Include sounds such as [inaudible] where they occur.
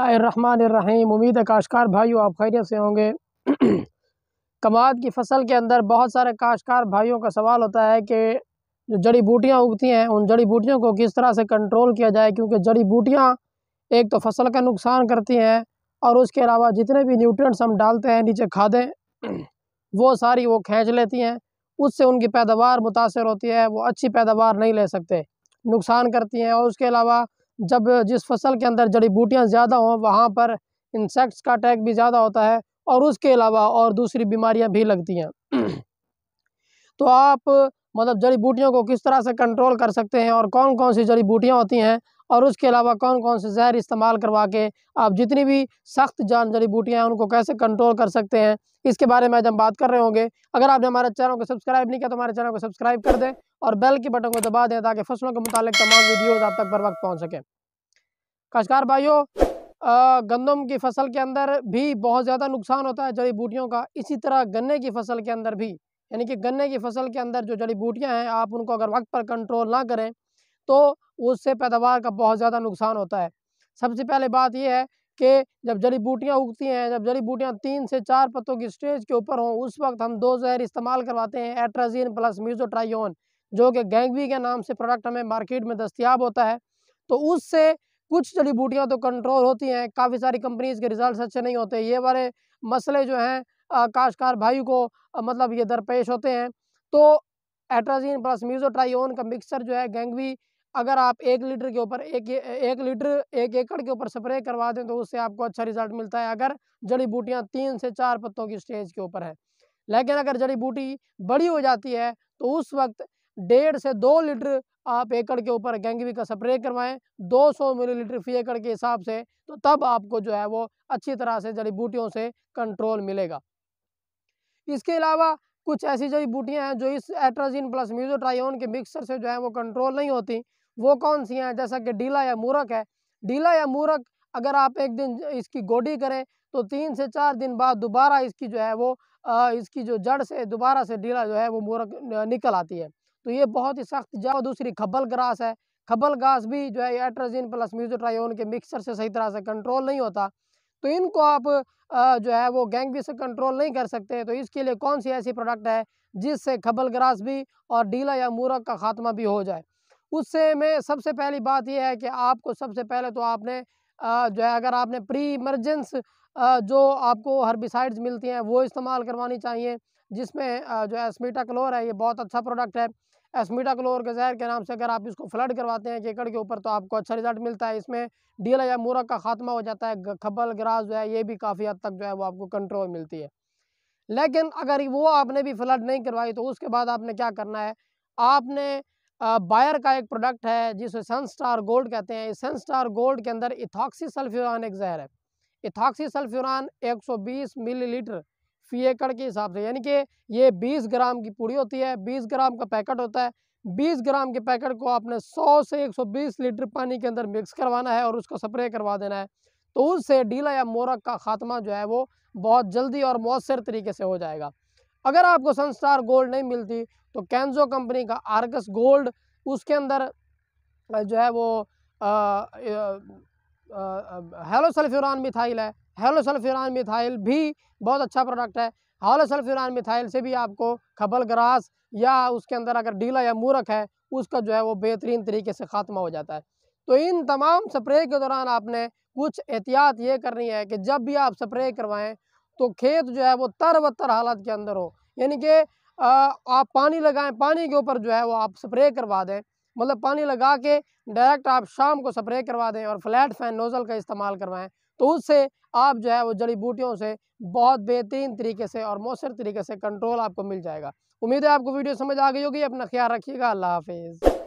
बिस्मिल्लाम उम्मीद है काशकार भाइयों आप खैरियत से होंगे [clears throat] कमाद की फसल के अंदर बहुत सारे काशकार भाइयों का सवाल होता है कि जो जड़ी बूटियाँ उगती हैं उन जड़ी बूटियों को किस तरह से कंट्रोल किया जाए क्योंकि जड़ी बूटियाँ एक तो फसल का नुकसान करती हैं और उसके अलावा जितने भी न्यूट्रिएंट्स हम डालते हैं नीचे खादें [clears throat] वो सारी वो खींच लेती हैं उससे उनकी पैदावार मुतासर होती है वो अच्छी पैदावार नहीं ले सकते नुकसान करती हैं और उसके अलावा जब जिस फसल के अंदर जड़ी बूटियाँ ज़्यादा हों वहाँ पर इंसेक्ट्स का अटैक भी ज़्यादा होता है और उसके अलावा और दूसरी बीमारियाँ भी लगती हैं तो आप मतलब जड़ी बूटियों को किस तरह से कंट्रोल कर सकते हैं और कौन कौन सी जड़ी बूटियाँ होती हैं और उसके अलावा कौन कौन से जहर इस्तेमाल करवा के आप जितनी भी सख्त जान जड़ी बूटियाँ हैं उनको कैसे कंट्रोल कर सकते हैं इसके बारे में आज हम बात कर रहे होंगे अगर आपने हमारे चैनल को सब्सक्राइब नहीं किया तो हमारे चैनल को सब्सक्राइब कर दें और बेल के बटन को दबा दें ताकि फसलों के मुतालिक तमाम वीडियोज़ आप तक बर वक्त पहुँच सकें कशकार भाइयों गंदम की फसल के अंदर भी बहुत ज़्यादा नुकसान होता है जड़ी बूटियों का इसी तरह गन्ने की फसल के अंदर भी यानी कि गन्ने की फसल के अंदर जो जड़ी बूटियाँ हैं आप उनको अगर वक्त पर कंट्रोल ना करें तो उससे पैदावार का बहुत ज़्यादा नुकसान होता है सबसे पहले बात यह है कि जब जड़ी बूटियाँ उगती हैं जब जड़ी बूटियाँ तीन से चार पत्तों की स्टेज के ऊपर हों उस वक्त हम दो जहर इस्तेमाल करवाते हैं एट्राजीन प्लस मीजोट्राइन जो कि गैंगवी के नाम से प्रोडक्ट हमें मार्केट में दस्तियाब होता है तो उससे कुछ जड़ी बूटियाँ तो कंट्रोल होती हैं काफ़ी सारी कंपनीज के रिजल्ट अच्छे नहीं होते ये वाले मसले जो हैं काशकार भाई को आ, मतलब ये दरपेश होते हैं तो एट्राजीन प्लस म्यूजोट्राइओन का मिक्सर जो है गेंगवी अगर आप एक लीटर के ऊपर एक एक लीटर एक एकड़ के ऊपर स्प्रे करवा दें तो उससे आपको अच्छा रिजल्ट मिलता है अगर जड़ी बूटियाँ तीन से चार पत्तों की स्टेज के ऊपर है लेकिन अगर जड़ी बूटी बड़ी हो जाती है तो उस वक्त डेढ़ से दो लीटर आप एकड़ के ऊपर गैंगवी का स्प्रे करवाएं 200 मिलीलीटर फी एकड़ के हिसाब से तो तब आपको जो है वो अच्छी तरह से जड़ी बूटियों से कंट्रोल मिलेगा इसके अलावा कुछ ऐसी जड़ी बूटियाँ हैं जो इस एट्राजिन प्लस म्यूजोट्राइन के मिक्सर से जो है वो कंट्रोल नहीं होती वो कौन सी हैं जैसा कि डीला या मूरख है डीला या मूरख अगर आप एक दिन इसकी गोडी करें तो तीन से चार दिन बाद दोबारा इसकी जो है वो इसकी जो जड़ से दोबारा से डीला जो है वो मूरख निकल आती है तो ये बहुत ही सख्त जाओ दूसरी खब्बल ग्रास है खब्बल ग्रास भी जो है एट्रोजिन प्लस म्यूजोट्रायोन के मिक्सर से सही तरह से कंट्रोल नहीं होता तो इनको आप जो है वो गैंग भी से कंट्रोल नहीं कर सकते तो इसके लिए कौन सी ऐसी प्रोडक्ट है जिससे खबल ग्रास भी और डीला या मूरख का खात्मा भी हो जाए उससे में सबसे पहली बात यह है कि आपको सबसे पहले तो आपने जो है अगर आपने प्री इमरजेंस जो आपको हर्बिसाइड्स मिलती हैं वो इस्तेमाल करवानी चाहिए जिसमें जो है क्लोर है ये बहुत अच्छा प्रोडक्ट है एसमीटा क्लोर के जहर के नाम से अगर आप इसको फ्लड करवाते हैं केकड़ एकड़ के ऊपर तो आपको अच्छा रिजल्ट मिलता है इसमें डीला या मूरक का खात्मा हो जाता है खबल ग्रास जो है ये भी काफ़ी हद तक जो है वो आपको कंट्रोल मिलती है लेकिन अगर वो आपने भी फ्लड नहीं करवाई तो उसके बाद आपने क्या करना है आपने बायर का एक प्रोडक्ट है जिसे सन स्टार गोल्ड कहते हैं सन स्टार गोल्ड के अंदर इथॉक्सी सल्फ्यूरान एक जहर है इथॉक्सी सल्फ्यूरान 120 मिलीलीटर फी एकड़ के हिसाब से यानी कि ये 20 ग्राम की पूड़ी होती है 20 ग्राम का पैकेट होता है 20 ग्राम के पैकेट को आपने 100 से 120 लीटर पानी के अंदर मिक्स करवाना है और उसको स्प्रे करवा देना है तो उससे डीला या मोरक का खात्मा जो है वो बहुत जल्दी और मौसर तरीके से हो जाएगा अगर आपको सनस्टार गोल्ड नहीं मिलती तो कैंजो कंपनी का आर्गस गोल्ड उसके अंदर जो है वो हेलो सल्फ्यूरान मिथाइल है हेलोसल्फ्यूरान मिथाइल भी बहुत अच्छा प्रोडक्ट है हेलोसल्फ्यूरान मिथाइल से भी आपको खबल ग्रास या उसके अंदर अगर डीला या मूरख है उसका जो है वो बेहतरीन तरीके से ख़ात्मा हो जाता है तो इन तमाम स्प्रे के दौरान आपने कुछ एहतियात ये करनी है कि जब भी आप स्प्रे करवाएं तो खेत जो है वो तर बतर हालत के अंदर हो यानी कि आप पानी लगाएं पानी के ऊपर जो है वो आप स्प्रे करवा दें मतलब पानी लगा के डायरेक्ट आप शाम को स्प्रे करवा दें और फ्लैट फैन नोज़ल का इस्तेमाल करवाएं तो उससे आप जो है वो जड़ी बूटियों से बहुत बेहतरीन तरीके से और मौसर तरीके से कंट्रोल आपको मिल जाएगा उम्मीद है आपको वीडियो समझ आ गई होगी अपना ख्याल रखिएगा अल्लाह हाफिज़